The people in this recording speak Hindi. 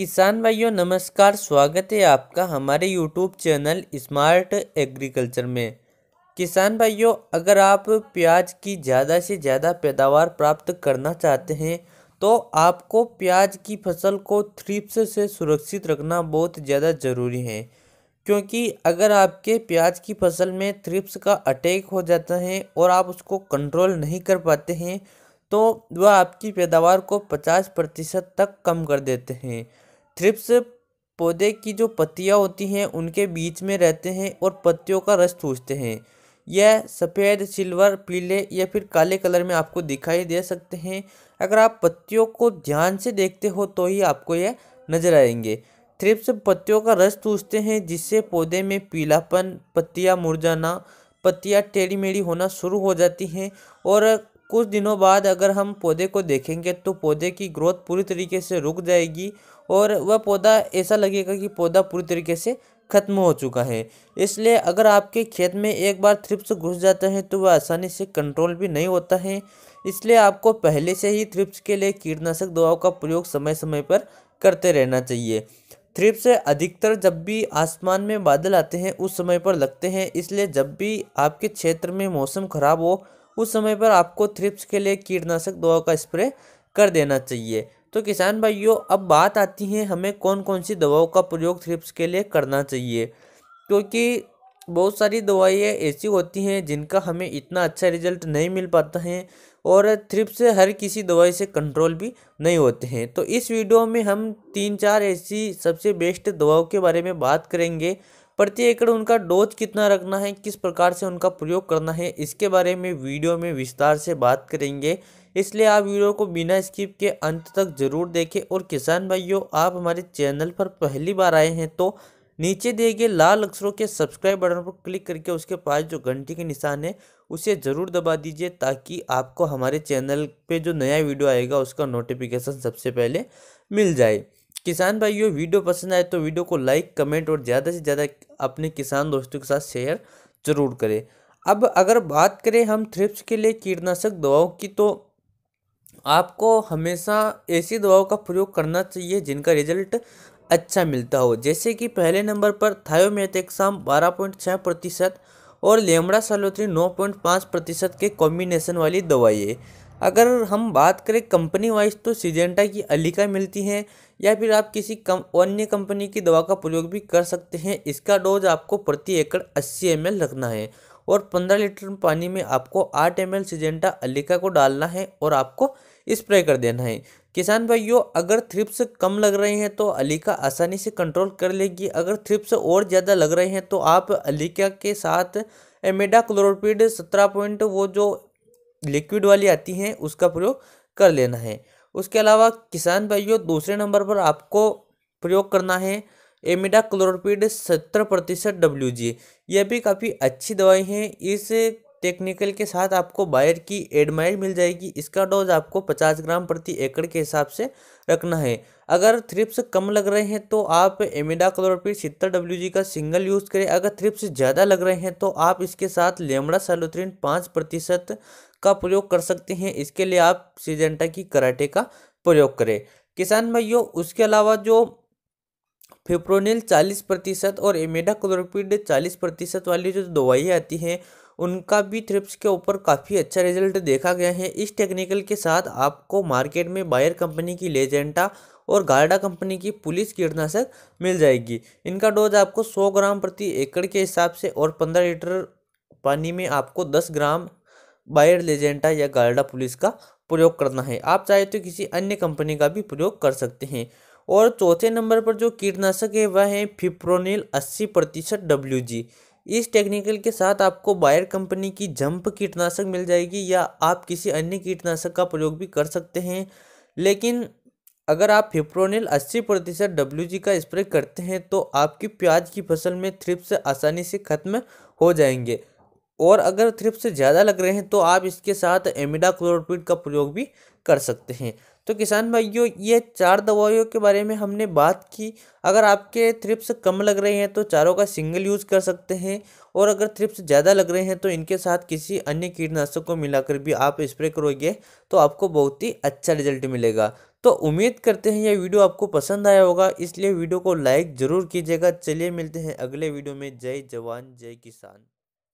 किसान भाइयों नमस्कार स्वागत है आपका हमारे यूट्यूब चैनल स्मार्ट एग्रीकल्चर में किसान भाइयों अगर आप प्याज की ज़्यादा से ज़्यादा पैदावार प्राप्त करना चाहते हैं तो आपको प्याज की फसल को थ्रिप्स से सुरक्षित रखना बहुत ज़्यादा ज़रूरी है क्योंकि अगर आपके प्याज की फसल में थ्रिप्स का अटैक हो जाता है और आप उसको कंट्रोल नहीं कर पाते हैं तो वह आपकी पैदावार को 50 प्रतिशत तक कम कर देते हैं थ्रिप्स पौधे की जो पत्तियाँ होती हैं उनके बीच में रहते हैं और पत्तियों का रस चूसते हैं यह सफ़ेद सिल्वर पीले या फिर काले कलर में आपको दिखाई दे सकते हैं अगर आप पत्तियों को ध्यान से देखते हो तो ही आपको यह नज़र आएंगे थ्रिप्स पत्तियों का रस चूसते हैं जिससे पौधे में पीलापन पत्तियाँ मुरझाना पत्तियाँ टेढ़ी मेढ़ी होना शुरू हो जाती हैं और कुछ दिनों बाद अगर हम पौधे को देखेंगे तो पौधे की ग्रोथ पूरी तरीके से रुक जाएगी और वह पौधा ऐसा लगेगा कि पौधा पूरी तरीके से खत्म हो चुका है इसलिए अगर आपके खेत में एक बार थ्रिप्स घुस जाते हैं तो वह आसानी से कंट्रोल भी नहीं होता है इसलिए आपको पहले से ही थ्रिप्स के लिए कीटनाशक दवाओं का प्रयोग समय समय पर करते रहना चाहिए थ्रिप्स अधिकतर जब भी आसमान में बादल आते हैं उस समय पर लगते हैं इसलिए जब भी आपके क्षेत्र में मौसम ख़राब हो उस समय पर आपको थ्रिप्स के लिए कीटनाशक दवा का स्प्रे कर देना चाहिए तो किसान भाइयों अब बात आती है हमें कौन कौन सी दवाओं का प्रयोग थ्रिप्स के लिए करना चाहिए क्योंकि बहुत सारी दवाइयाँ ऐसी होती हैं जिनका हमें इतना अच्छा रिजल्ट नहीं मिल पाता है और थ्रिप्स हर किसी दवाई से कंट्रोल भी नहीं होते हैं तो इस वीडियो में हम तीन चार ऐसी सबसे बेस्ट दवाओं के बारे में बात करेंगे प्रति एकड़ उनका डोज कितना रखना है किस प्रकार से उनका प्रयोग करना है इसके बारे में वीडियो में विस्तार से बात करेंगे इसलिए आप वीडियो को बिना स्किप के अंत तक ज़रूर देखें और किसान भाइयों आप हमारे चैनल पर पहली बार आए हैं तो नीचे दिए गए लाल अक्षरों के सब्सक्राइब बटन पर क्लिक करके उसके पास जो घंटी के निशान है उसे ज़रूर दबा दीजिए ताकि आपको हमारे चैनल पे जो नया वीडियो आएगा उसका नोटिफिकेशन सबसे पहले मिल जाए किसान भाइयों वीडियो पसंद आए तो वीडियो को लाइक कमेंट और ज़्यादा से ज़्यादा अपने किसान दोस्तों के साथ शेयर ज़रूर करें अब अगर बात करें हम थ्रिप्स के लिए कीटनाशक दवाओं की तो आपको हमेशा ऐसी दवाओं का प्रयोग करना चाहिए जिनका रिजल्ट अच्छा मिलता हो जैसे कि पहले नंबर पर थायोमेथेक्साम बारह पॉइंट छः प्रतिशत और लेमड़ा सालोत्री नौ पॉइंट पाँच प्रतिशत के कॉम्बिनेशन वाली दवाइयाँ अगर हम बात करें कंपनी वाइज तो सिजेंटा की अलिका मिलती है या फिर आप किसी कम अन्य कंपनी की दवा का प्रयोग भी कर सकते हैं इसका डोज आपको प्रति एकड़ अस्सी एम रखना है और पंद्रह लीटर पानी में आपको आठ एम एल सिजेंटा अलिका को डालना है और आपको स्प्रे कर देना है किसान भाइयों अगर थ्रिप्स कम लग रहे हैं तो अलिका आसानी से कंट्रोल कर लेगी अगर थ्रिप्स और ज़्यादा लग रहे हैं तो आप अलिका के साथ एमेडा क्लोरोपिड सत्रह पॉइंट वो जो लिक्विड वाली आती हैं उसका प्रयोग कर लेना है उसके अलावा किसान भाइयों दूसरे नंबर पर आपको प्रयोग करना है एमिडा क्लोरोपीड सत्तर प्रतिशत डब्ल्यू जी यह भी काफ़ी अच्छी दवाई है इस टेक्निकल के साथ आपको बायर की एडमाइल मिल जाएगी इसका डोज आपको 50 ग्राम प्रति एकड़ के हिसाब से रखना है अगर थ्रिप्स कम लग रहे हैं तो आप एमिडा क्लोरोपिड सितर डब्ल्यू का सिंगल यूज़ करें अगर थ्रिप्स ज़्यादा लग रहे हैं तो आप इसके साथ लेमड़ा सैलोथ्रीन पाँच प्रतिशत का प्रयोग कर सकते हैं इसके लिए आप सीजेंटा की कराटे का प्रयोग करें किसान भाइयों उसके अलावा जो फिप्रोनिल चालीस प्रतिशत और एमेडा क्लोरोपिड चालीस प्रतिशत वाली जो दवाइयाँ आती हैं उनका भी थ्रिप्स के ऊपर काफ़ी अच्छा रिजल्ट देखा गया है इस टेक्निकल के साथ आपको मार्केट में बायर कंपनी की लेजेंटा और गार्डा कंपनी की पुलिस कीटनाशक मिल जाएगी इनका डोज आपको 100 ग्राम प्रति एकड़ के हिसाब से और 15 लीटर पानी में आपको 10 ग्राम बायर लेजेंटा या गार्डा पुलिस का प्रयोग करना है आप चाहे तो किसी अन्य कंपनी का भी प्रयोग कर सकते हैं और चौथे नंबर पर जो कीटनाशक है वह है फिप्रोनिल अस्सी प्रतिशत डब्ल्यू जी इस टेक्निकल के साथ आपको बायर कंपनी की जंप कीटनाशक मिल जाएगी या आप किसी अन्य कीटनाशक का प्रयोग भी कर सकते हैं लेकिन अगर आप फिप्रोनिल अस्सी प्रतिशत डब्ल्यू का स्प्रे करते हैं तो आपकी प्याज की फसल में थ्रिप्स आसानी से खत्म हो जाएंगे और अगर थ्रिप्स ज़्यादा लग रहे हैं तो आप इसके साथ एमिडा क्लोरोपिड का प्रयोग भी कर सकते हैं तो किसान भाइयों ये चार दवाइयों के बारे में हमने बात की अगर आपके थ्रिप्स कम लग रहे हैं तो चारों का सिंगल यूज़ कर सकते हैं और अगर थ्रिप्स ज़्यादा लग रहे हैं तो इनके साथ किसी अन्य कीटनाशक को मिलाकर भी आप स्प्रे करोगे तो आपको बहुत ही अच्छा रिजल्ट मिलेगा तो उम्मीद करते हैं यह वीडियो आपको पसंद आया होगा इसलिए वीडियो को लाइक ज़रूर कीजिएगा चलिए मिलते हैं अगले वीडियो में जय जवान जय किसान